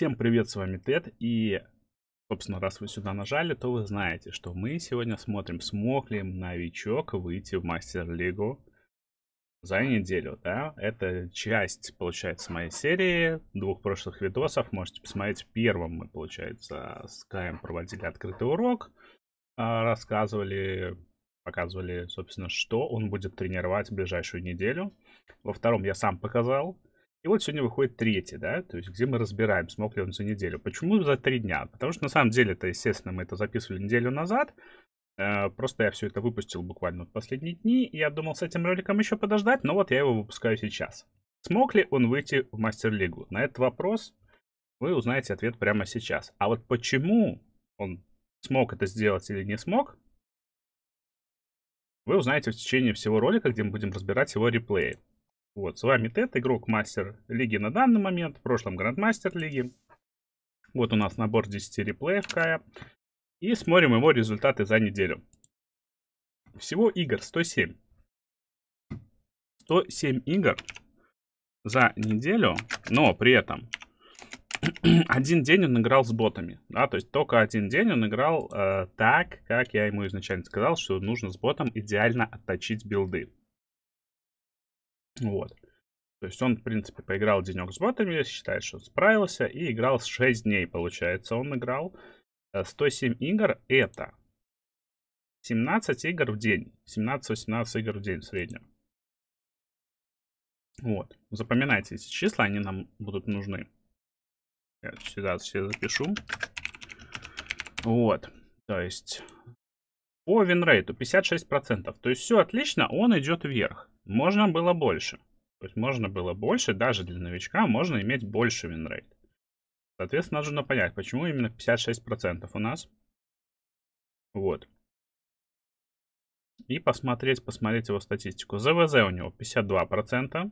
Всем привет, с вами Тед, и, собственно, раз вы сюда нажали, то вы знаете, что мы сегодня смотрим, смог ли новичок выйти в мастер-лигу за неделю, да? Это часть, получается, моей серии двух прошлых видосов, можете посмотреть, в первом мы, получается, с Каем проводили открытый урок, а, рассказывали показывали, собственно, что он будет тренировать в ближайшую неделю. Во втором я сам показал, и вот сегодня выходит третий, да, то есть где мы разбираем, смог ли он за неделю. Почему за три дня? Потому что на самом деле это, естественно, мы это записывали неделю назад. Э, просто я все это выпустил буквально в последние дни, и я думал с этим роликом еще подождать, но вот я его выпускаю сейчас. Смог ли он выйти в мастер-лигу? На этот вопрос вы узнаете ответ прямо сейчас. А вот почему он смог это сделать или не смог, вы узнаете в течение всего ролика, где мы будем разбирать его реплеи. Вот, с вами Тед, игрок мастер лиги на данный момент, в прошлом грандмастер лиги. Вот у нас набор 10 реплеев Кая. И смотрим его результаты за неделю. Всего игр 107. 107 игр за неделю, но при этом один день он играл с ботами, да, то есть только один день он играл э, так, как я ему изначально сказал, что нужно с ботом идеально отточить билды. Вот. То есть он, в принципе, поиграл денек с ботами, считает, что справился, и играл 6 дней, получается. Он играл 107 э, игр, это 17 игр в день. 17-18 игр в день в среднем. Вот. Запоминайте эти числа, они нам будут нужны. Я сюда все запишу. Вот. То есть по винрейту 56%. То есть все отлично, он идет вверх можно было больше. То есть можно было больше, даже для новичка можно иметь больше винрейт. Соответственно, нужно понять, почему именно 56% у нас. Вот. И посмотреть, посмотреть его статистику. ЗВЗ у него 52%.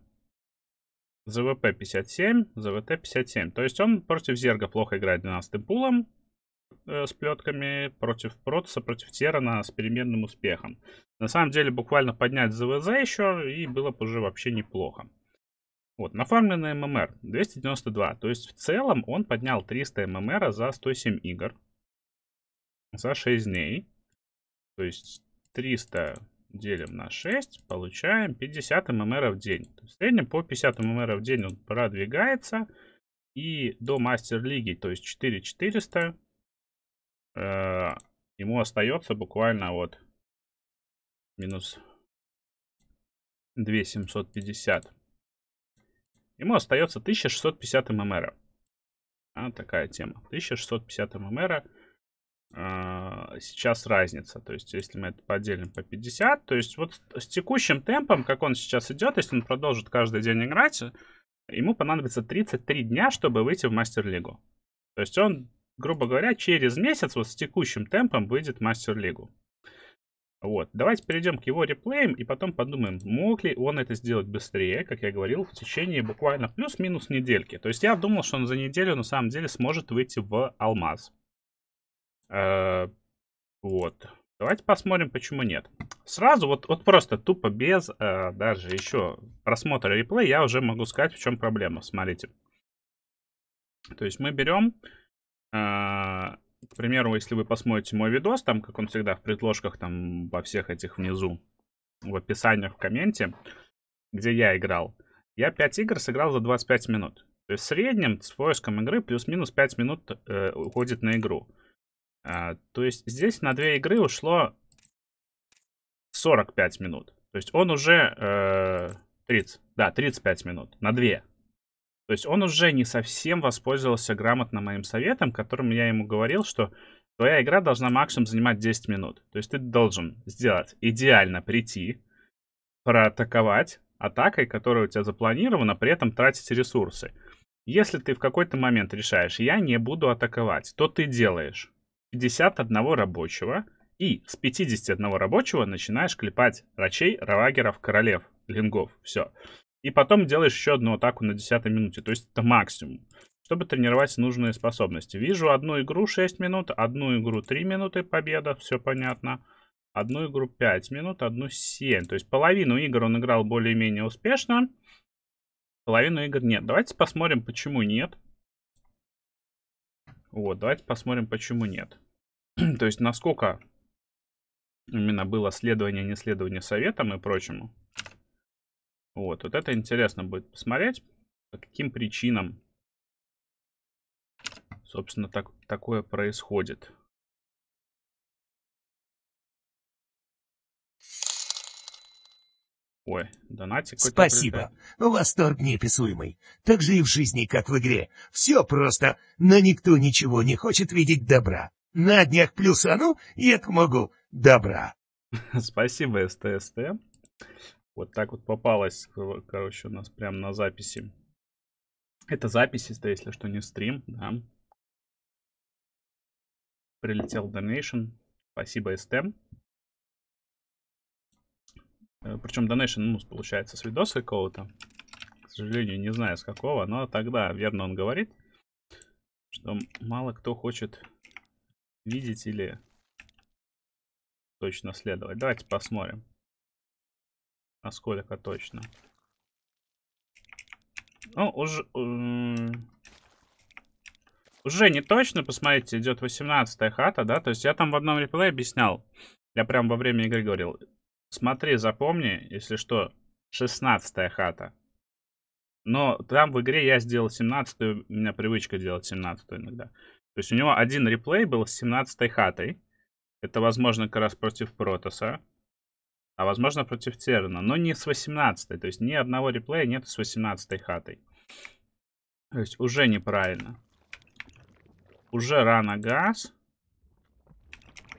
ЗВП 57, ЗВТ 57. То есть он против Зерга плохо играет 12 пулом, Э, с плетками против Протаса, против Терана с переменным успехом. На самом деле буквально поднять ЗВЗ еще и было бы уже вообще неплохо. Вот, нафармленный ММР 292, то есть в целом он поднял 300 ММР за 107 игр, за 6 дней. То есть 300 делим на 6, получаем 50 ММР в день. В среднем по 50 ММР в день он продвигается. И до мастер-лиги, то есть 4400, э, ему остается буквально вот минус 2750. Ему остается 1650 ММР. А, такая тема. 1650 ММР. Э, сейчас разница. То есть, если мы это поделим по 50, то есть вот с текущим темпом, как он сейчас идет, если он продолжит каждый день играть, ему понадобится 33 дня, чтобы выйти в мастер-лигу. То есть он грубо говоря, через месяц вот с текущим темпом выйдет мастер-лигу. Вот, давайте перейдем к его реплеям и потом подумаем, мог ли он это сделать быстрее, как я говорил, в течение буквально плюс-минус недельки. То есть я думал, что он за неделю на самом деле сможет выйти в алмаз. Э-э- вот. Давайте посмотрим, почему нет. Сразу, вот, вот просто тупо без э, даже еще просмотра реплея я уже могу сказать, в чем проблема. Смотрите. То есть мы берем а, к примеру, если вы посмотрите мой видос, там, как он всегда, в предложках, там, во всех этих внизу, в описании, в комменте, где я играл, я 5 игр сыграл за 25 минут. То есть в среднем с поиском игры плюс-минус 5 минут э, уходит на игру. А, то есть здесь на две игры ушло 45 минут. То есть он уже э, 30, да, 35 минут на две. То есть он уже не совсем воспользовался грамотно моим советом, которым я ему говорил, что твоя игра должна максимум занимать 10 минут. То есть ты должен сделать идеально прийти, проатаковать атакой, которая у тебя запланирована, при этом тратить ресурсы. Если ты в какой-то момент решаешь, я не буду атаковать, то ты делаешь 51 рабочего, и с 51 рабочего начинаешь клепать врачей, равагеров, королев, лингов. Все и потом делаешь еще одну атаку на 10 минуте, то есть это максимум, чтобы тренировать нужные способности. Вижу одну игру 6 минут, одну игру 3 минуты победа, все понятно. Одну игру 5 минут, одну 7. То есть половину игр он играл более-менее успешно, половину игр нет. Давайте посмотрим, почему нет. Вот, давайте посмотрим, почему нет. То есть насколько именно было следование, не следование советам и прочему. Вот, вот это интересно будет посмотреть, по каким причинам, собственно, так, такое происходит. Ой, донатик Спасибо. Прилетает. Восторг неописуемый. Так же и в жизни, как в игре. Все просто, но никто ничего не хочет видеть добра. На днях плюсану и отмогу добра. Спасибо, СТСТ. Вот так вот попалось, короче, у нас прямо на записи. Это запись, это если что, не стрим, да. Прилетел donation. Спасибо, STEM. Причем donation, ну, получается, с видоса какого-то. К сожалению, не знаю с какого, но тогда верно он говорит, что мало кто хочет видеть или точно следовать. Давайте посмотрим. Насколько точно. Ну, уже... Уже не точно, посмотрите, идет 18 хата, да? То есть я там в одном реплее объяснял. Я прям во время игры говорил. Смотри, запомни, если что, 16 хата. Но там в игре я сделал 17 у меня привычка делать 17 иногда. То есть у него один реплей был с 17 хатой. Это, возможно, как раз против Протоса а возможно против Терна, но не с 18 то есть ни одного реплея нет с 18 хатой. То есть уже неправильно. Уже рано газ.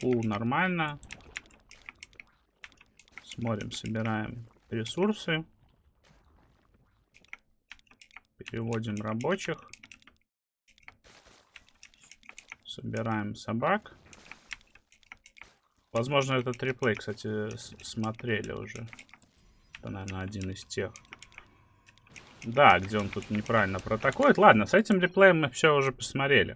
у, нормально. Смотрим, собираем ресурсы. Переводим рабочих. Собираем собак. Возможно, этот реплей, кстати, смотрели уже. Это, наверное, один из тех. Да, где он тут неправильно протакует. Ладно, с этим реплеем мы все уже посмотрели.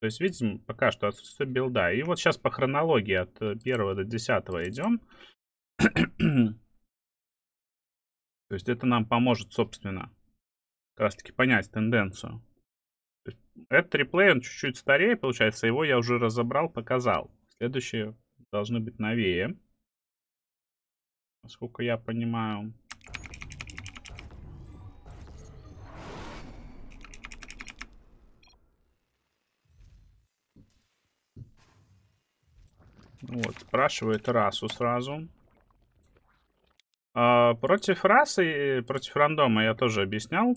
То есть, видим, пока что отсутствие билда. И вот сейчас по хронологии от 1 э, до 10 идем. То есть, это нам поможет, собственно, как раз таки понять тенденцию. Этот реплей, он чуть-чуть старее, получается, его я уже разобрал, показал. Следующий должны быть новее. Насколько я понимаю. Вот, спрашивает расу сразу. А, против расы, против рандома я тоже объяснял.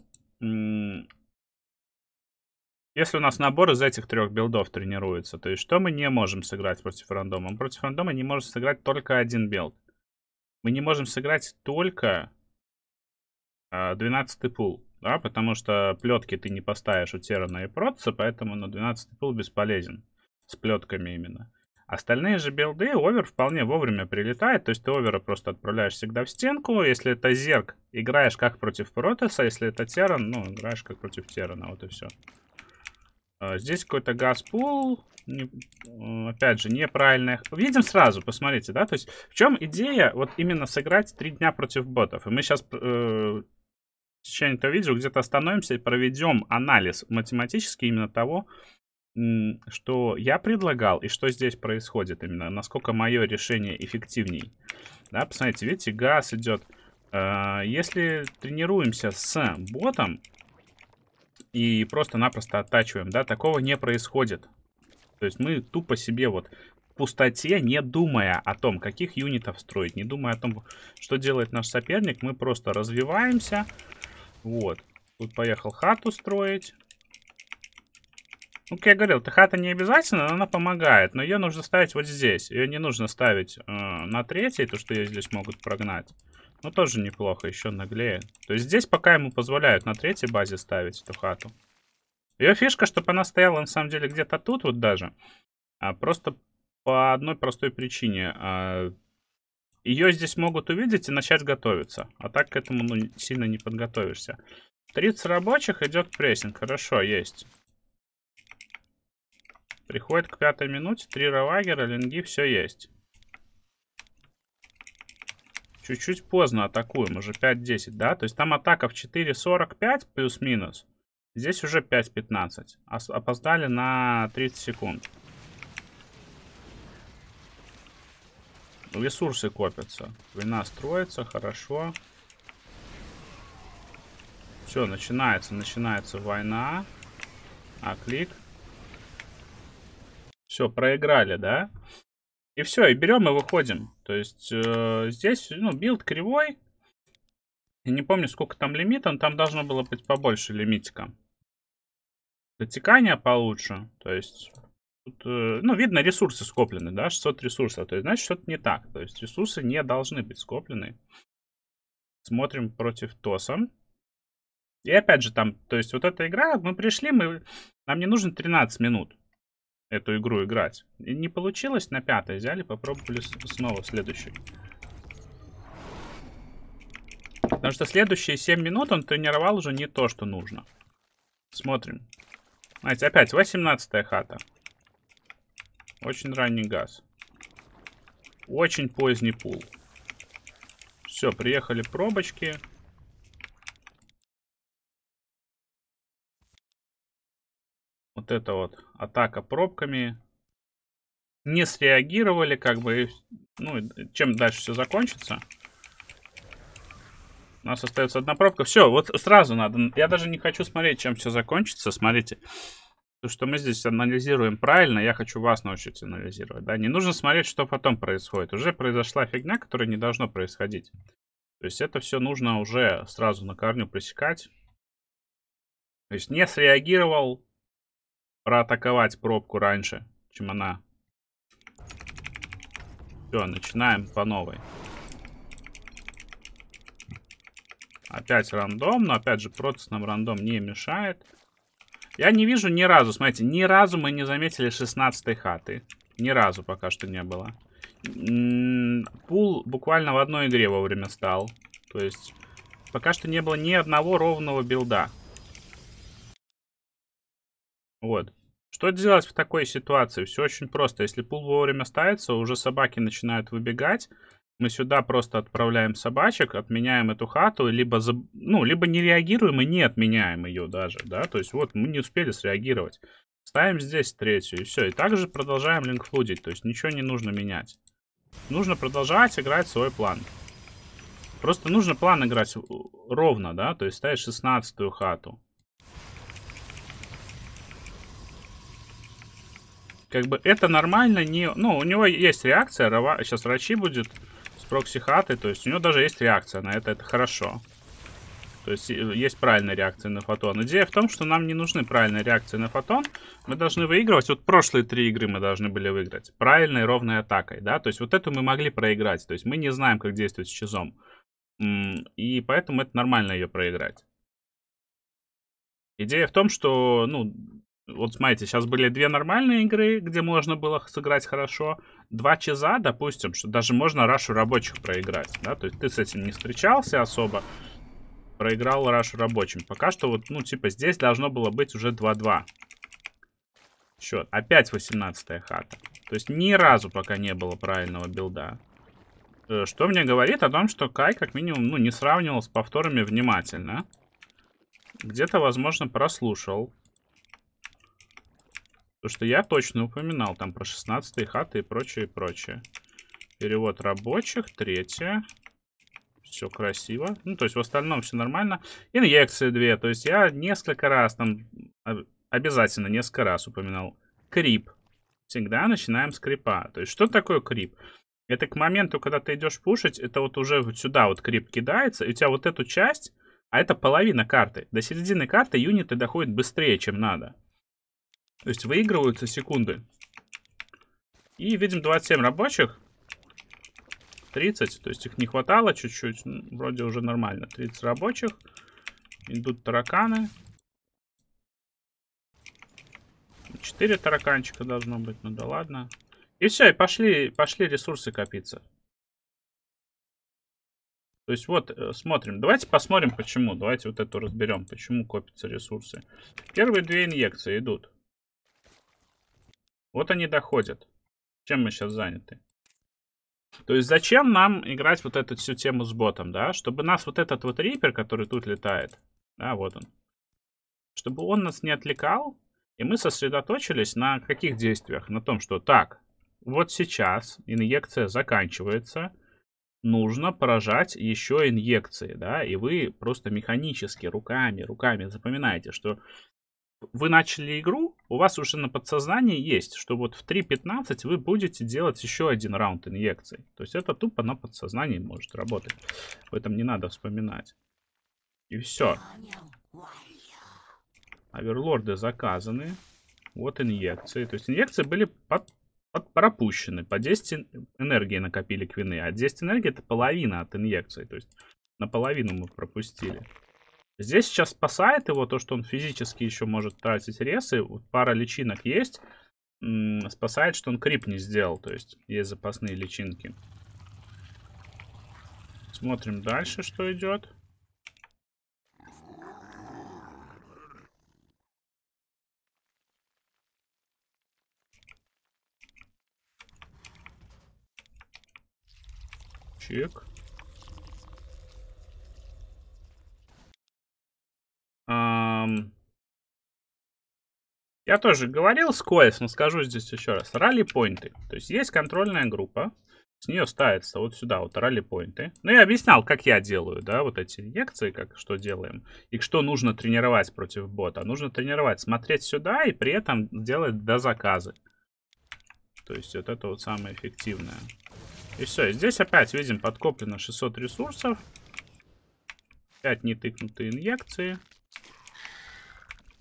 Если у нас набор из этих трех билдов тренируется, то есть что мы не можем сыграть против рандома? Мы против рандома не можем сыграть только один билд. Мы не можем сыграть только 12 а, пул, да, потому что плетки ты не поставишь у Терана и Протца, поэтому на 12 пул бесполезен. С плетками именно. Остальные же билды овер вполне вовремя прилетает, то есть ты овера просто отправляешь всегда в стенку. Если это зерк, играешь как против Протаса, если это Теран, ну, играешь как против Терана, вот и все. А, здесь какой-то газпул. Не, опять же, неправильно. Видим сразу, посмотрите, да? То есть в чем идея вот именно сыграть три дня против ботов? И мы сейчас э, в течение этого видео где-то остановимся и проведем анализ математический именно того, что я предлагал и что здесь происходит именно, насколько мое решение эффективней. Да, посмотрите, видите, газ идет. А, если тренируемся с ботом, и просто-напросто оттачиваем, да, такого не происходит. То есть мы тупо себе вот в пустоте, не думая о том, каких юнитов строить, не думая о том, что делает наш соперник, мы просто развиваемся. Вот. Тут поехал хату строить. Ну, как я говорил, эта хата не обязательно, но она помогает. Но ее нужно ставить вот здесь. Ее не нужно ставить э, на третьей, то что ее здесь могут прогнать. Но тоже неплохо, еще наглее. То есть здесь пока ему позволяют на третьей базе ставить эту хату. Ее фишка, чтобы она стояла на самом деле где-то тут вот даже. А просто по одной простой причине. А, ее здесь могут увидеть и начать готовиться. А так к этому ну, сильно не подготовишься. 30 рабочих, идет прессинг. Хорошо, есть. Приходит к пятой минуте, три равагера, линги, все есть. Чуть-чуть поздно атакуем, уже 5-10, да? То есть там атака в 4.45 плюс-минус. Здесь уже 5.15. Опоздали на 30 секунд. Ресурсы копятся. война строится, хорошо. Все, начинается, начинается война. А, клик. Все, проиграли, да? И все, и берем и выходим. То есть э, здесь, ну, билд кривой. Я не помню, сколько там лимит, он там должно было быть побольше лимитика. Дотекание получше. То есть, тут, э, ну, видно, ресурсы скоплены, да, 600 ресурсов. То есть, значит, что-то не так. То есть, ресурсы не должны быть скоплены. Смотрим против ТОСа. И опять же там, то есть вот эта игра, мы пришли, мы, нам не нужно 13 минут эту игру играть. И не получилось на пятой взяли, попробовали снова следующий. Потому что следующие 7 минут он тренировал уже не то, что нужно. Смотрим. Знаете, опять 18 хата. Очень ранний газ. Очень поздний пул. Все, приехали пробочки. вот эта вот атака пробками. Не среагировали, как бы, ну, чем дальше все закончится. У нас остается одна пробка. Все, вот сразу надо. Я даже не хочу смотреть, чем все закончится. Смотрите. То, что мы здесь анализируем правильно, я хочу вас научить анализировать. Да? Не нужно смотреть, что потом происходит. Уже произошла фигня, которая не должно происходить. То есть это все нужно уже сразу на корню пресекать. То есть не среагировал, проатаковать пробку раньше, чем она. Все, начинаем по новой. Опять рандом, но опять же процесс нам рандом не мешает. Я не вижу ни разу, смотрите, ни разу мы не заметили 16 хаты. Ни разу пока что не было. пул буквально в одной игре вовремя стал. То есть пока что не было ни одного ровного билда. Вот. Что делать в такой ситуации? Все очень просто. Если пул вовремя ставится, уже собаки начинают выбегать. Мы сюда просто отправляем собачек, отменяем эту хату, либо, заб... ну, либо не реагируем и не отменяем ее даже, да, то есть вот мы не успели среагировать. Ставим здесь третью, и все, и также продолжаем линкфлудить, то есть ничего не нужно менять. Нужно продолжать играть свой план. Просто нужно план играть ровно, да, то есть ставишь 16 хату, Как бы это нормально, не... Ну, у него есть реакция, Рова... сейчас врачи будет с прокси-хаты, то есть у него даже есть реакция на это, это хорошо. То есть э, есть правильная реакция на фотон. Идея в том, что нам не нужны правильные реакции на фотон. Мы должны выигрывать. Вот прошлые три игры мы должны были выиграть. Правильной ровной атакой, да. То есть вот эту мы могли проиграть. То есть мы не знаем, как действовать с чизом. И поэтому это нормально ее проиграть. Идея в том, что, ну, вот смотрите, сейчас были две нормальные игры, где можно было сыграть хорошо. Два чеза, допустим, что даже можно рашу рабочих проиграть, да, то есть ты с этим не встречался особо, проиграл рашу рабочим. Пока что вот, ну, типа, здесь должно было быть уже 2-2. Счет. Опять 18 хата. То есть ни разу пока не было правильного билда. Э, что мне говорит о том, что Кай, как минимум, ну, не сравнивал с повторами внимательно. Где-то, возможно, прослушал Потому что я точно упоминал там про 16 хаты и прочее, и прочее. Перевод рабочих, третье, Все красиво. Ну, то есть в остальном все нормально. Инъекции две. То есть я несколько раз там, а, обязательно несколько раз упоминал крип. Всегда начинаем с крипа. То есть что такое крип? Это к моменту, когда ты идешь пушить, это вот уже вот сюда вот крип кидается, и у тебя вот эту часть, а это половина карты. До середины карты юниты доходят быстрее, чем надо. То есть выигрываются секунды. И видим 27 рабочих. 30, то есть их не хватало чуть-чуть. Ну, вроде уже нормально. 30 рабочих. Идут тараканы. 4 тараканчика должно быть, ну да ладно. И все, и пошли, пошли ресурсы копиться. То есть вот, э, смотрим. Давайте посмотрим, почему. Давайте вот эту разберем, почему копятся ресурсы. Первые две инъекции идут. Вот они доходят. Чем мы сейчас заняты? То есть зачем нам играть вот эту всю тему с ботом, да? Чтобы нас вот этот вот рипер, который тут летает, да, вот он. Чтобы он нас не отвлекал, и мы сосредоточились на каких действиях? На том, что так, вот сейчас инъекция заканчивается, нужно поражать еще инъекции, да, и вы просто механически руками, руками запоминаете, что вы начали игру, у вас уже на подсознании есть, что вот в 3.15 вы будете делать еще один раунд инъекций. То есть это тупо на подсознании может работать. В этом не надо вспоминать. И все. Оверлорды заказаны. Вот инъекции. То есть инъекции были под, под, пропущены. По 10 энергии накопили квины. А 10 энергии это половина от инъекций. То есть наполовину мы пропустили. Здесь сейчас спасает его то, что он физически еще может тратить ресы. Вот пара личинок есть. Спасает, что он крип не сделал. То есть есть запасные личинки. Смотрим дальше, что идет. Чик. Я тоже говорил с Коэс, но скажу здесь еще раз. Ралли-поинты. То есть есть контрольная группа. С нее ставится вот сюда вот ралли-поинты. Ну, я объяснял, как я делаю, да, вот эти инъекции, как что делаем. И что нужно тренировать против бота. Нужно тренировать, смотреть сюда и при этом делать до заказы. То есть вот это вот самое эффективное. И все, и здесь опять видим подкоплено 600 ресурсов. 5 нетыкнутые инъекции.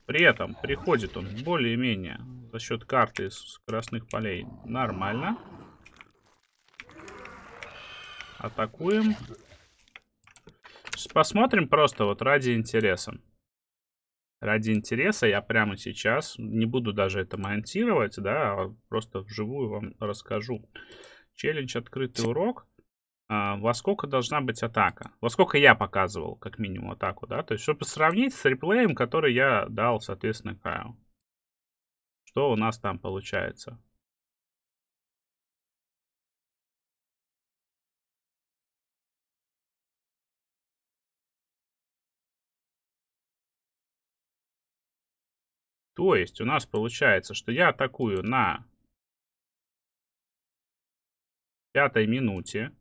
При этом приходит он более-менее за счет карты с красных полей нормально. Атакуем. Сейчас посмотрим просто вот ради интереса. Ради интереса я прямо сейчас, не буду даже это монтировать, да, а просто вживую вам расскажу. Челлендж «Открытый урок». А, во сколько должна быть атака. Во сколько я показывал, как минимум, атаку, да? То есть, чтобы сравнить с реплеем, который я дал, соответственно, Кайл. Что у нас там получается? То есть у нас получается, что я атакую на пятой минуте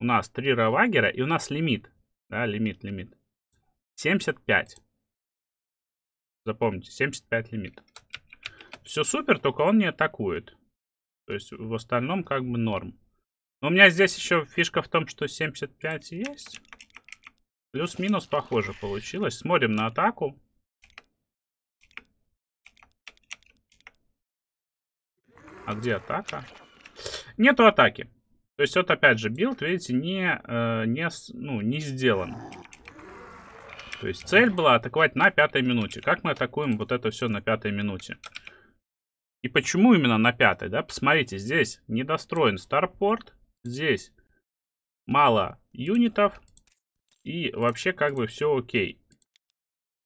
у нас 3 равагера и у нас лимит. Да, лимит, лимит. 75. Запомните, 75 лимит. Все супер, только он не атакует. То есть в остальном как бы норм. Но у меня здесь еще фишка в том, что 75 есть. Плюс-минус похоже получилось. Смотрим на атаку. А где атака? Нету атаки. То есть вот опять же билд, видите, не, э, не, ну, не сделан. То есть цель была атаковать на пятой минуте. Как мы атакуем вот это все на пятой минуте? И почему именно на пятой, да? Посмотрите, здесь недостроен старпорт, здесь мало юнитов и вообще как бы все окей.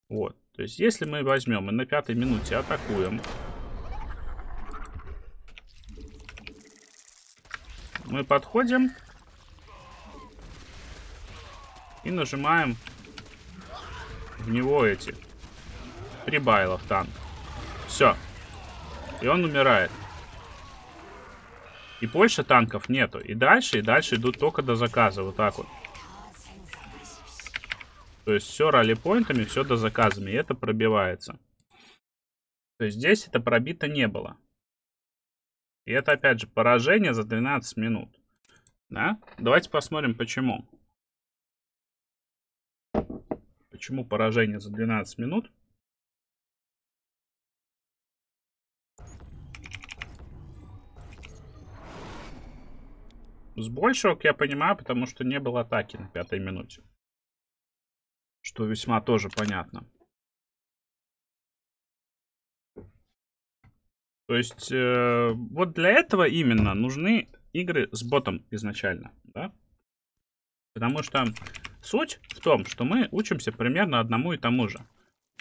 Вот, то есть если мы возьмем и на пятой минуте атакуем, Мы подходим. И нажимаем в него эти прибайлов танк. Все. И он умирает. И больше танков нету. И дальше, и дальше идут только до заказа. Вот так вот. То есть все ралли-поинтами, все до заказами. И это пробивается. То есть здесь это пробито не было. И это, опять же, поражение за 12 минут. Да? Давайте посмотрим, почему. Почему поражение за 12 минут? С большего, я понимаю, потому что не было атаки на пятой минуте. Что весьма тоже понятно. То есть э, вот для этого именно нужны игры с ботом изначально, да? Потому что суть в том, что мы учимся примерно одному и тому же.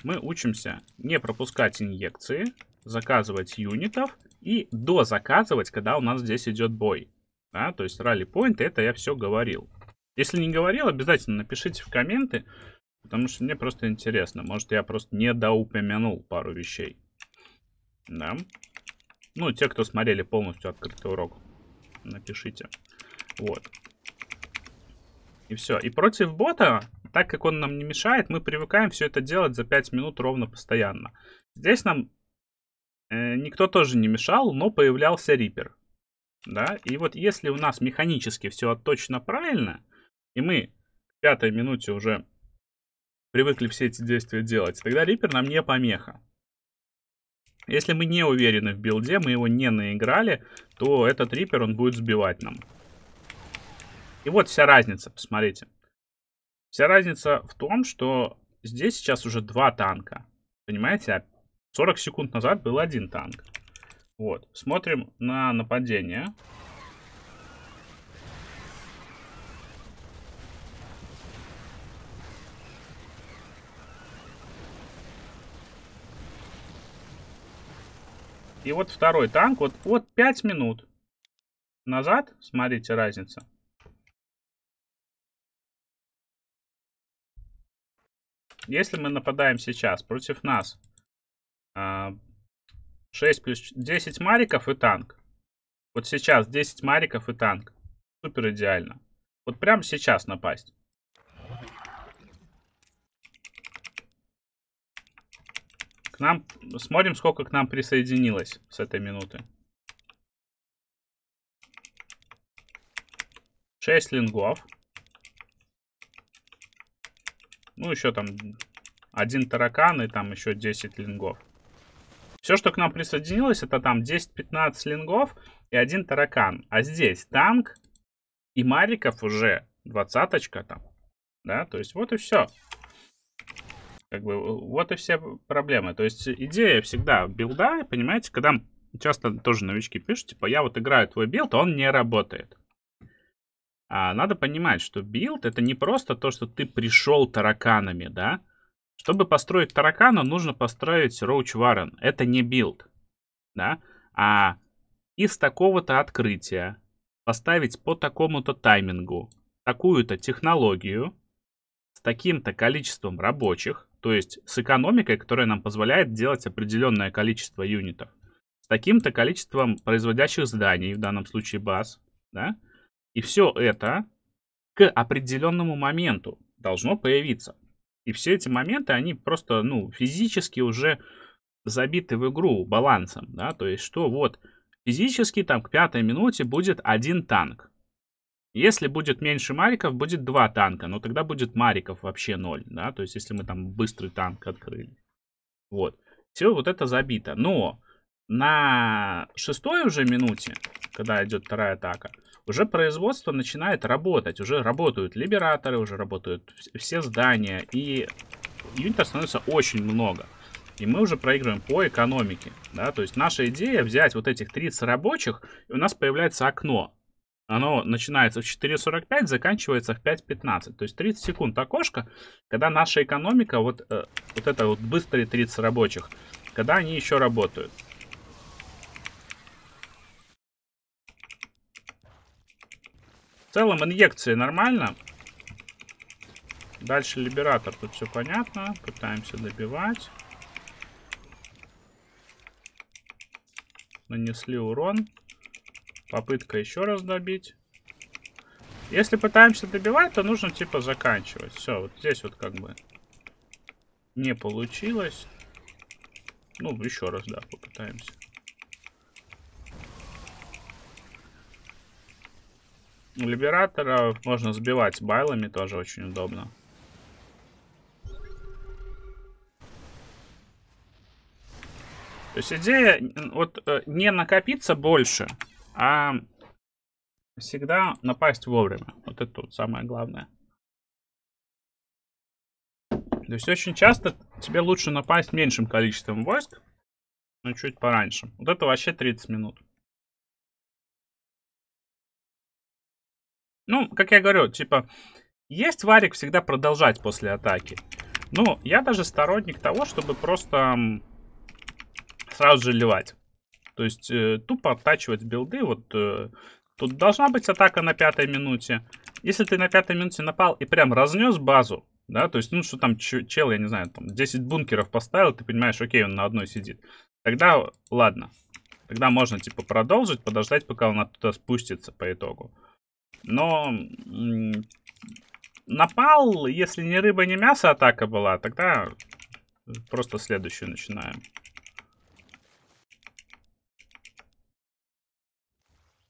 Мы учимся не пропускать инъекции, заказывать юнитов и дозаказывать, когда у нас здесь идет бой. Да? То есть ралли-поинт, это я все говорил. Если не говорил, обязательно напишите в комменты, потому что мне просто интересно. Может, я просто не доупомянул пару вещей. Да. Ну, те, кто смотрели полностью открытый урок, напишите. Вот. И все. И против бота, так как он нам не мешает, мы привыкаем все это делать за 5 минут ровно постоянно. Здесь нам э, никто тоже не мешал, но появлялся рипер. Да, и вот если у нас механически все отточено правильно, и мы в пятой минуте уже привыкли все эти действия делать, тогда рипер нам не помеха. Если мы не уверены в билде, мы его не наиграли, то этот рипер он будет сбивать нам. И вот вся разница, посмотрите. Вся разница в том, что здесь сейчас уже два танка. Понимаете, 40 а секунд назад был один танк. Вот, смотрим на нападение. И вот второй танк. Вот, вот 5 минут назад. Смотрите, разница. Если мы нападаем сейчас против нас 6 а, плюс 10 мариков и танк. Вот сейчас 10 мариков и танк. Супер идеально. Вот прямо сейчас напасть. нам... Смотрим, сколько к нам присоединилось с этой минуты. 6 лингов. Ну, еще там один таракан и там еще 10 лингов. Все, что к нам присоединилось, это там 10-15 лингов и один таракан. А здесь танк и мариков уже двадцаточка там. Да, то есть вот и все. Как бы э, вот и все проблемы. То есть идея всегда билда, понимаете, когда часто тоже новички пишут, типа, я вот играю твой билд, он не работает. А надо понимать, что билд это не просто то, что ты пришел тараканами, да? Чтобы построить таракана, нужно построить роуч варен. Это не билд, да? А из такого-то открытия поставить по такому-то таймингу такую-то технологию с таким-то количеством рабочих, то есть с экономикой, которая нам позволяет делать определенное количество юнитов, с таким-то количеством производящих зданий, в данном случае баз, да, и все это к определенному моменту должно появиться. И все эти моменты, они просто, ну, физически уже забиты в игру балансом, да, то есть что вот физически там к пятой минуте будет один танк, если будет меньше мариков, будет два танка, но тогда будет мариков вообще ноль, да, то есть если мы там быстрый танк открыли. Вот. Все вот это забито. Но на шестой уже минуте, когда идет вторая атака, уже производство начинает работать. Уже работают либераторы, уже работают все здания. И юнитов становится очень много. И мы уже проигрываем по экономике. Да? То есть наша идея взять вот этих 30 рабочих, и у нас появляется окно. Оно начинается в 4.45, заканчивается в 5.15. То есть 30 секунд окошко, когда наша экономика, вот, э, вот это вот быстрые 30 рабочих, когда они еще работают. В целом инъекции нормально. Дальше либератор, тут все понятно. Пытаемся добивать. Нанесли урон. Попытка еще раз добить. Если пытаемся добивать, то нужно типа заканчивать. Все, вот здесь вот как бы не получилось. Ну, еще раз, да, попытаемся. Либератора можно сбивать байлами, тоже очень удобно. То есть идея вот э, не накопиться больше, а всегда напасть вовремя. Вот это вот самое главное. То есть очень часто тебе лучше напасть меньшим количеством войск, но чуть пораньше. Вот это вообще 30 минут. Ну, как я говорю, типа, есть варик всегда продолжать после атаки. Ну, я даже сторонник того, чтобы просто сразу же ливать. То есть э, тупо оттачивать билды. Вот э, тут должна быть атака на пятой минуте. Если ты на пятой минуте напал и прям разнес базу, да, то есть, ну, что там чел, я не знаю, там 10 бункеров поставил, ты понимаешь, окей, он на одной сидит. Тогда, ладно, тогда можно, типа, продолжить, подождать, пока он оттуда спустится по итогу. Но напал, если не рыба, не мясо атака была, тогда просто следующую начинаем.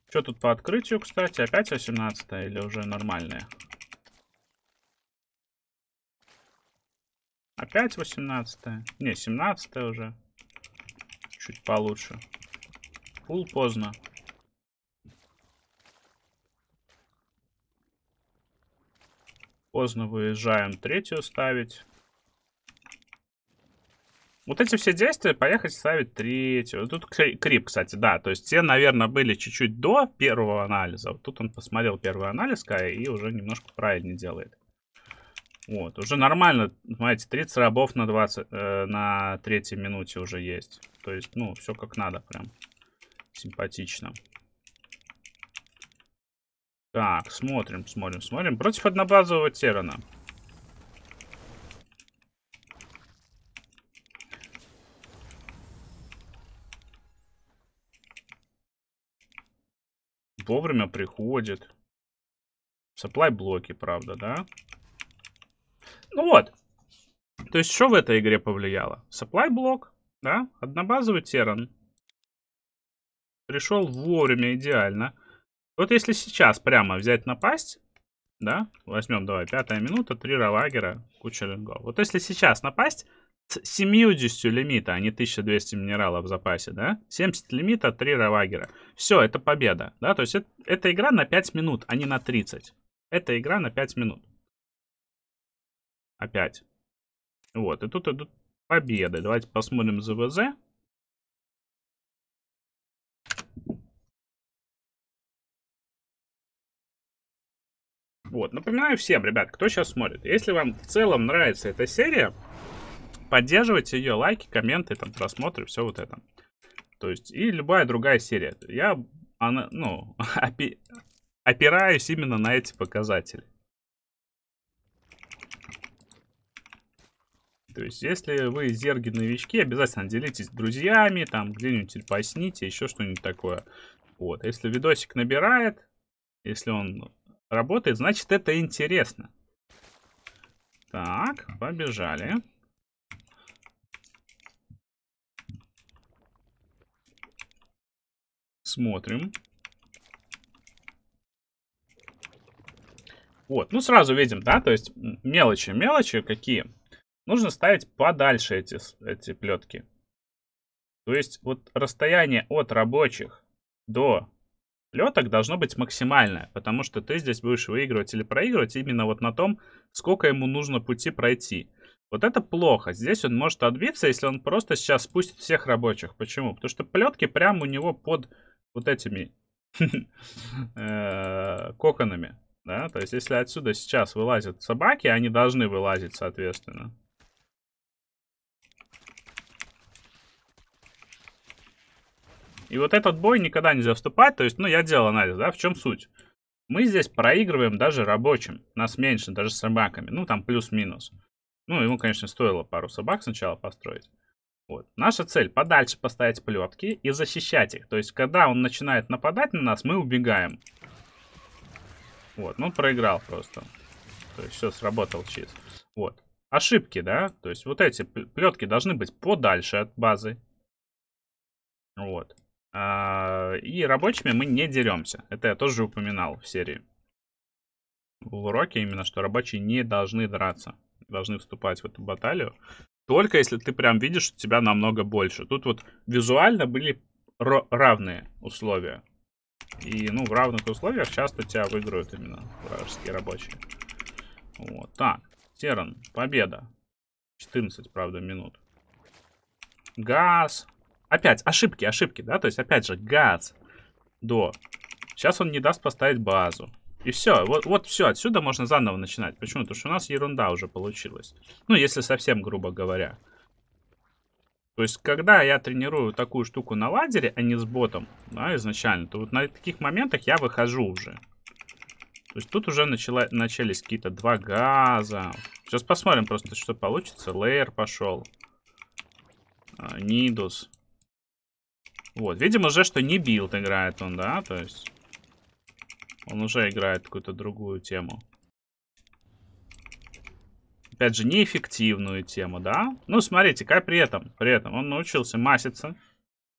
Что тут по открытию, кстати? Опять 18 или уже нормальное? Опять 18 Не, 17 уже. Чуть получше. Пул поздно. Поздно выезжаем третью ставить. Вот эти все действия, поехать ставить третью. Тут крип, кстати, да. То есть те, наверное, были чуть-чуть до первого анализа. Вот тут он посмотрел первый анализ и уже немножко правильнее делает. Вот, уже нормально, знаете, 30 рабов на 20, э, на третьей минуте уже есть. То есть, ну, все как надо прям. Симпатично. Так, смотрим, смотрим, смотрим. Против однобазового Терана. вовремя приходит. Supply блоки, правда, да? Ну вот. То есть, что в этой игре повлияло? Supply блок, да? Однобазовый теран. Пришел вовремя, идеально. Вот если сейчас прямо взять напасть, да? Возьмем, давай, пятая минута, три равагера, куча лингов. Вот если сейчас напасть, с 70 лимита, а не 1200 минералов в запасе, да? 70 лимита, 3 равагера. Все, это победа, да? То есть это, это игра на 5 минут, а не на 30. Это игра на 5 минут. Опять. Вот, и тут идут победы. Давайте посмотрим ЗВЗ. Вот, напоминаю всем, ребят, кто сейчас смотрит, если вам в целом нравится эта серия, поддерживайте ее, лайки, комменты, там, просмотры, все вот это. То есть, и любая другая серия. Я, она, ну, опи опираюсь именно на эти показатели. То есть, если вы зерги новички, обязательно делитесь с друзьями, там где-нибудь поясните, еще что-нибудь такое. Вот, если видосик набирает, если он работает, значит это интересно. Так, побежали. Смотрим. Вот, ну сразу видим, да, то есть мелочи, мелочи какие. Нужно ставить подальше эти, эти плетки. То есть вот расстояние от рабочих до плеток должно быть максимальное, потому что ты здесь будешь выигрывать или проигрывать именно вот на том, сколько ему нужно пути пройти. Вот это плохо. Здесь он может отбиться, если он просто сейчас спустит всех рабочих. Почему? Потому что плетки прямо у него под вот этими э, коконами. Да, то есть, если отсюда сейчас вылазят собаки, они должны вылазить, соответственно. И вот этот бой никогда нельзя вступать. То есть, ну, я делал анализ, да, в чем суть? Мы здесь проигрываем даже рабочим. Нас меньше, даже с собаками. Ну, там плюс-минус. Ну, ему, конечно, стоило пару собак сначала построить. Вот. Наша цель подальше поставить плетки и защищать их. То есть, когда он начинает нападать на нас, мы убегаем. Вот, ну проиграл просто. То есть, все, сработал чиз. Вот. Ошибки, да? То есть, вот эти плетки должны быть подальше от базы. Вот. А, и рабочими мы не деремся. Это я тоже упоминал в серии. В уроке именно, что рабочие не должны драться. Должны вступать в эту баталию. Только если ты прям видишь, что тебя намного больше. Тут вот визуально были равные условия. И, ну, в равных условиях часто тебя выиграют именно вражеские рабочие. Вот так. Теран, победа. 14, правда, минут. Газ. Опять ошибки, ошибки, да? То есть, опять же, газ. До. Сейчас он не даст поставить базу. И все, вот, вот все, отсюда можно заново начинать. Почему? Потому что у нас ерунда уже получилась. Ну, если совсем грубо говоря. То есть, когда я тренирую такую штуку на ладере, а не с ботом, да, изначально, то вот на таких моментах я выхожу уже. То есть, тут уже начала, начались какие-то два газа. Сейчас посмотрим просто, что получится. Лейер пошел. нидус. А, вот, видим уже, что не билд играет он, да, то есть... Он уже играет какую-то другую тему. Опять же, неэффективную тему, да? Ну, смотрите, как при этом, при этом он научился маситься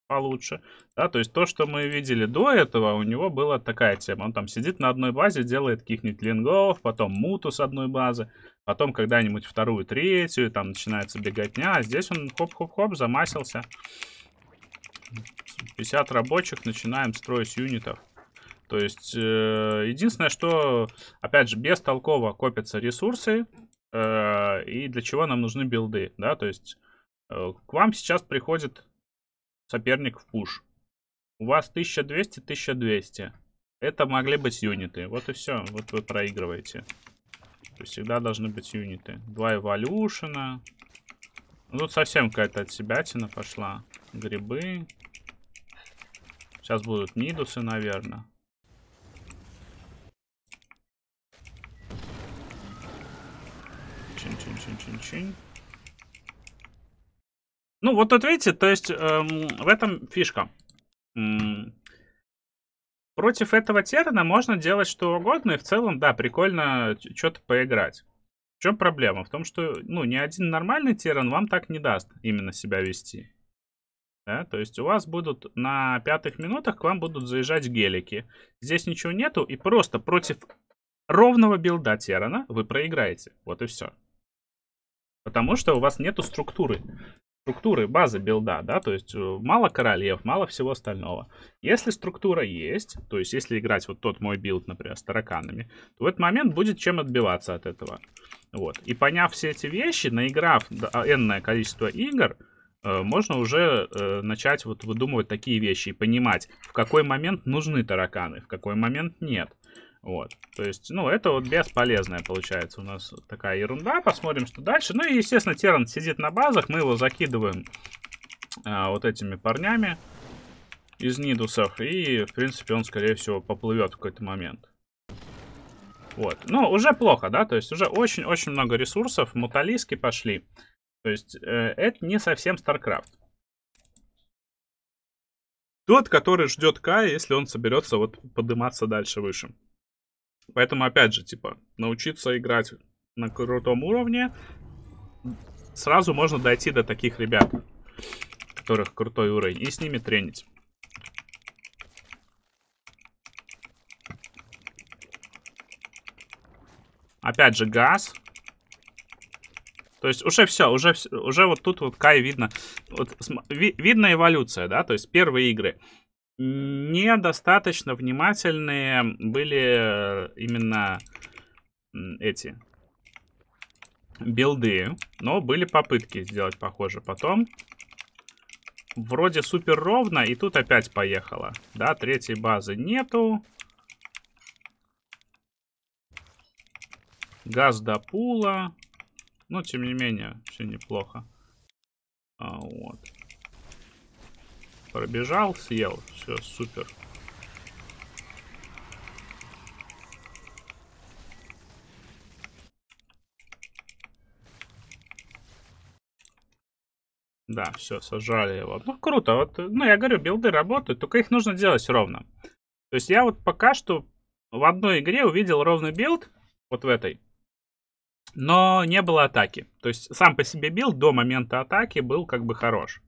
получше. Да, то есть то, что мы видели до этого, у него была такая тема. Он там сидит на одной базе, делает каких-нибудь лингов, потом муту с одной базы, потом когда-нибудь вторую, третью, там начинается беготня. А здесь он хоп-хоп-хоп замасился. 50 рабочих, начинаем строить юнитов. То есть, э, единственное, что, опять же, без копятся ресурсы, э, и для чего нам нужны билды, да, то есть э, к вам сейчас приходит соперник в пуш. У вас 1200-1200. Это могли быть юниты. Вот и все. Вот вы проигрываете. То есть всегда должны быть юниты. Два эволюшена. Ну, тут совсем какая-то от себя тина пошла. Грибы. Сейчас будут мидусы, наверное. Чинь-чинь. Ну, вот тут видите, то есть эм, в этом фишка. М против этого терна можно делать что угодно, и в целом, да, прикольно что-то поиграть. В чем проблема? В том, что, ну, ни один нормальный Терн вам так не даст именно себя вести. Да? То есть у вас будут на пятых минутах к вам будут заезжать гелики. Здесь ничего нету, и просто против ровного билда Терна вы проиграете. Вот и все. Потому что у вас нету структуры. Структуры, базы билда, да, то есть э, мало королев, мало всего остального. Если структура есть, то есть если играть вот тот мой билд, например, с тараканами, то в этот момент будет чем отбиваться от этого. Вот. И поняв все эти вещи, наиграв а, энное количество игр, э, можно уже э, начать вот выдумывать такие вещи и понимать, в какой момент нужны тараканы, в какой момент нет. Вот, то есть, ну, это вот бесполезная получается у нас такая ерунда. Посмотрим, что дальше. Ну и, естественно, Терн сидит на базах, мы его закидываем а, вот этими парнями из Нидусов. И, в принципе, он, скорее всего, поплывет в какой-то момент. Вот. Ну, уже плохо, да? То есть уже очень-очень много ресурсов. Муталиски пошли. То есть э, это не совсем StarCraft. Тот, который ждет Кая, если он соберется вот подниматься дальше выше. Поэтому, опять же, типа, научиться играть на крутом уровне, сразу можно дойти до таких ребят, которых крутой уровень, и с ними тренить. Опять же, газ. То есть уже все, уже, уже вот тут вот Кай видно. Вот, ви, видно эволюция, да, то есть первые игры недостаточно внимательные были э, именно эти билды, но были попытки сделать похоже потом. Вроде супер ровно, и тут опять поехало. Да, третьей базы нету. Газ до пула. Но, тем не менее, все неплохо. А, вот. Пробежал, съел. Все, супер. Да, все, сожрали его. Ну, круто. Вот, ну, я говорю, билды работают, только их нужно делать ровно. То есть я вот пока что в одной игре увидел ровный билд, вот в этой, но не было атаки. То есть сам по себе билд до момента атаки был как бы хорош.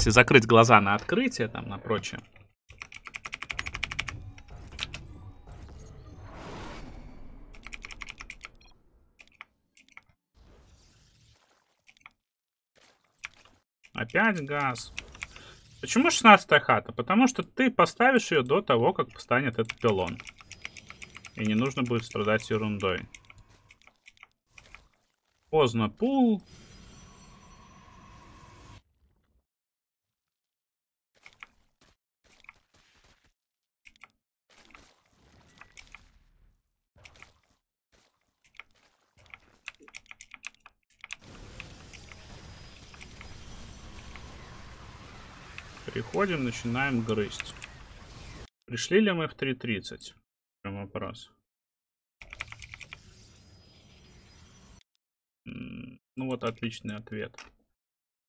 если закрыть глаза на открытие, там, на прочее. Опять газ. Почему 16 хата? Потому что ты поставишь ее до того, как встанет этот пилон. И не нужно будет страдать ерундой. Поздно пул. Приходим, начинаем грызть. Пришли ли мы в 3.30? Прям вопрос. Ну вот отличный ответ.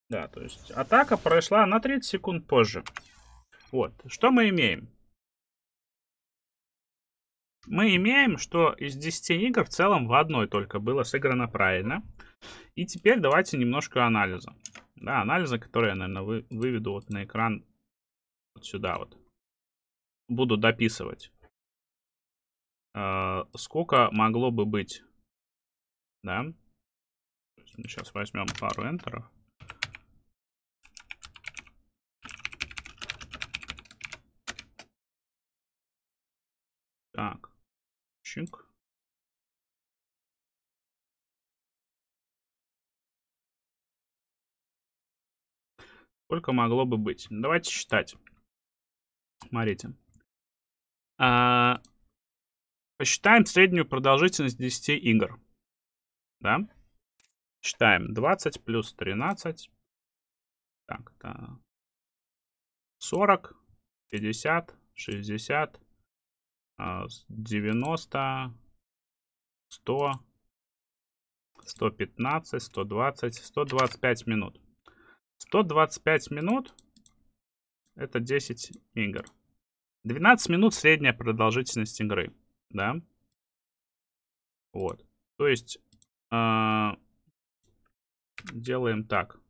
Да, то есть атака прошла на 30 секунд позже. Вот, что мы имеем? Мы имеем, что из 10 игр в целом в одной только было сыграно правильно. И теперь давайте немножко анализа да, анализа, который я, наверное, вы, выведу вот на экран вот сюда вот. Буду дописывать. Э, сколько могло бы быть, да? сейчас возьмем пару энтеров. Так, чик. Сколько могло бы быть? Давайте считать. Смотрите. А, посчитаем среднюю продолжительность 10 игр. Да? Считаем 20 плюс 13. Так, да. 40, 50, 60, 90, 100, 115, 120, 125 минут. 125 минут это 10 игр. 12 минут средняя продолжительность игры, да? Вот. То есть э, делаем так.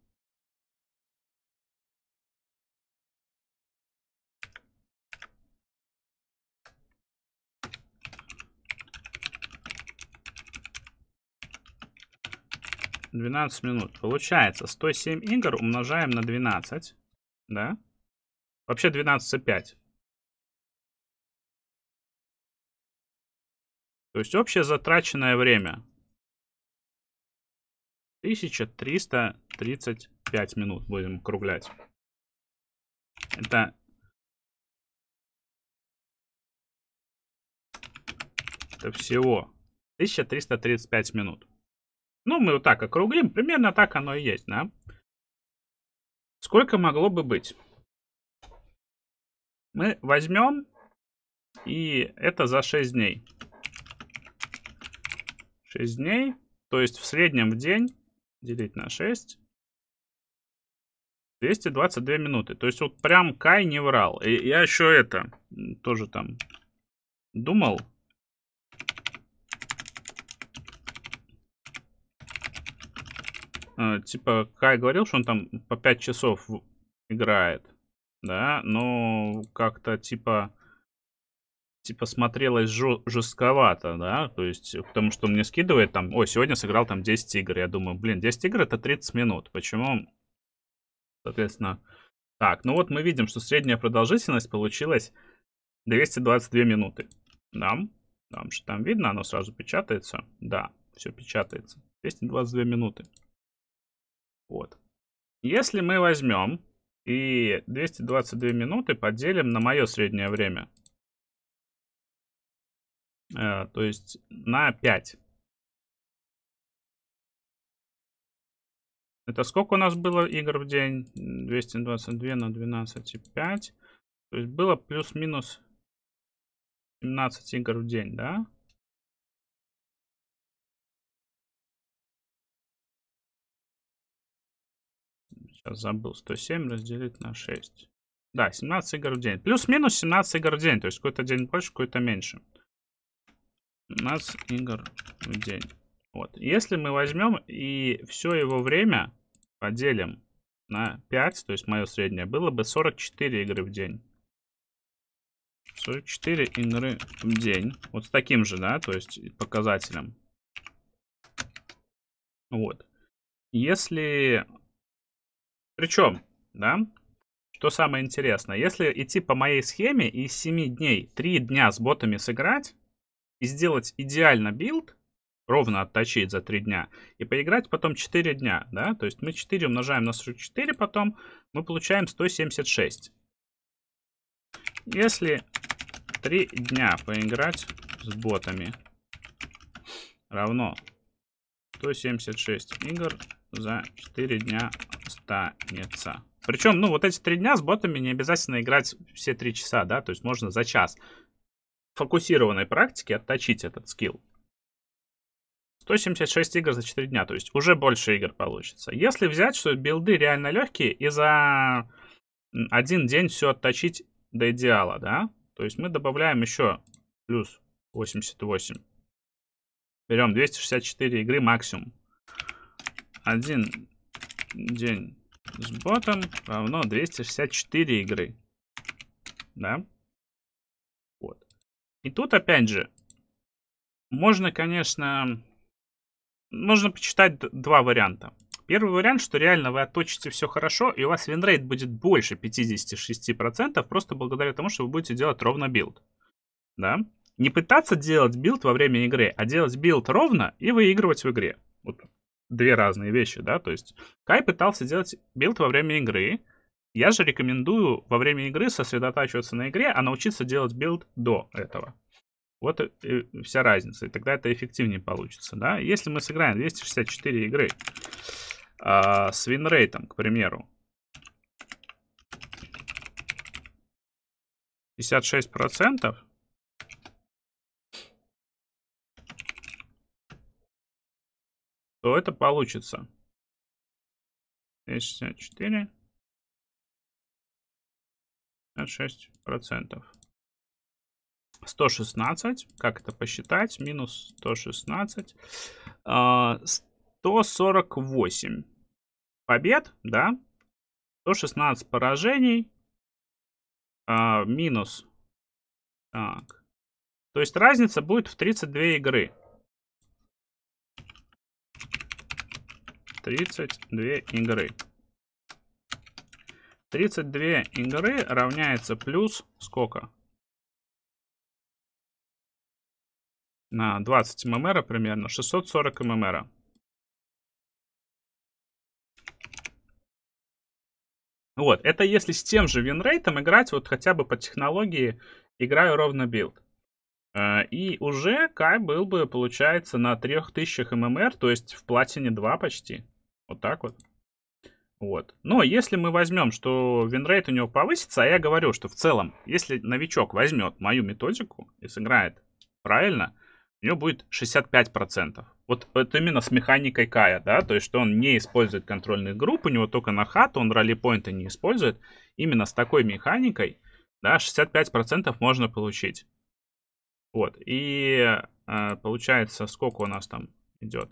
12 минут. Получается, 107 игр умножаем на 12. Да? Вообще 12 5. То есть общее затраченное время 1335 минут будем округлять. Это это всего 1335 минут. Ну, мы вот так округлим. Примерно так оно и есть, да? Сколько могло бы быть? Мы возьмем, и это за 6 дней. 6 дней, то есть в среднем в день делить на 6. 222 минуты. То есть вот прям Кай не врал. И я еще это тоже там думал, Э, типа, Кай говорил, что он там по 5 часов играет, да, но как-то, типа, типа, смотрелось жестковато, да, то есть, потому что он мне скидывает там, ой, сегодня сыграл там 10 игр, я думаю, блин, 10 игр это 30 минут, почему, соответственно, так, ну вот мы видим, что средняя продолжительность получилась 222 минуты, да, там же там видно, оно сразу печатается, да, все печатается, 222 минуты. Вот. Если мы возьмем и 222 минуты поделим на мое среднее время, э, то есть на 5. Это сколько у нас было игр в день? 222 на 12 и 5, То есть было плюс-минус 17 игр в день, да? Сейчас забыл. 107 разделить на 6. Да, 17 игр в день. Плюс-минус 17 игр в день. То есть какой-то день больше, какой-то меньше. 15 игр в день. Вот. Если мы возьмем и все его время поделим на 5, то есть мое среднее, было бы 44 игры в день. 44 игры в день. Вот с таким же, да, то есть показателем. Вот. Если причем, да, что самое интересное, если идти по моей схеме и из 7 дней 3 дня с ботами сыграть и сделать идеально билд, ровно отточить за 3 дня, и поиграть потом 4 дня, да, то есть мы 4 умножаем на 44, потом мы получаем 176. Если 3 дня поиграть с ботами равно 176 игр за 4 дня останется. Причем, ну, вот эти 3 дня с ботами не обязательно играть все 3 часа, да, то есть можно за час фокусированной практики отточить этот скилл. 176 игр за 4 дня, то есть уже больше игр получится. Если взять, что билды реально легкие, и за один день все отточить до идеала, да, то есть мы добавляем еще плюс 88. Берем 264 игры максимум один день с ботом равно 264 игры. Да? Вот. И тут, опять же, можно, конечно, можно почитать два варианта. Первый вариант, что реально вы отточите все хорошо, и у вас винрейт будет больше 56%, просто благодаря тому, что вы будете делать ровно билд. Да? Не пытаться делать билд во время игры, а делать билд ровно и выигрывать в игре. Вот две разные вещи, да, то есть Кай пытался делать билд во время игры, я же рекомендую во время игры сосредотачиваться на игре, а научиться делать билд до этого. Вот и вся разница, и тогда это эффективнее получится, да. Если мы сыграем 264 игры э, с винрейтом, к примеру, 56%, то это получится. 64. 56 процентов. 116, как это посчитать, минус 116, 148 а, побед, да, 116 поражений, а, минус, так, то есть разница будет в 32 игры. 32 игры. 32 игры равняется плюс сколько? На 20 ммр примерно, 640 ммр. Вот, это если с тем же винрейтом играть, вот хотя бы по технологии играю ровно билд. Э, и уже Кай был бы, получается, на 3000 ММР, то есть в платине 2 почти. Вот так вот. Вот. Но если мы возьмем, что винрейт у него повысится, а я говорю, что в целом, если новичок возьмет мою методику и сыграет правильно, у него будет 65%. Вот это именно с механикой Кая, да, то есть что он не использует контрольных групп, у него только на хату, он ралли-поинты не использует. Именно с такой механикой, да, 65% можно получить. Вот, и э, получается, сколько у нас там идет?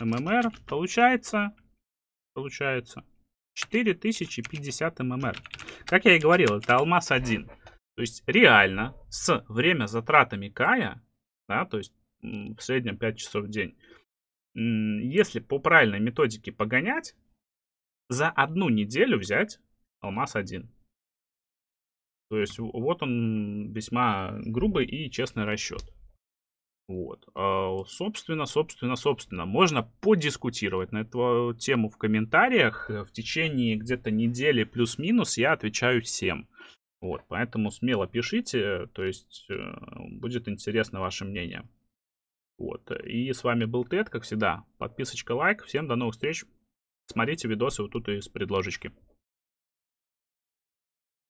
ММР. Получается, получается 4050 ММР. Как я и говорил, это алмаз 1. То есть реально с время затратами Кая, да, то есть в среднем 5 часов в день, если по правильной методике погонять, за одну неделю взять алмаз 1. То есть вот он весьма грубый и честный расчет. Вот. А, собственно, собственно, собственно, можно подискутировать на эту тему в комментариях. Э, в течение где-то недели плюс-минус я отвечаю всем. Вот, поэтому смело пишите, то есть э, будет интересно ваше мнение. Вот, и с вами был Тед, как всегда. Подписочка, лайк, всем до новых встреч. Смотрите видосы вот тут из предложечки.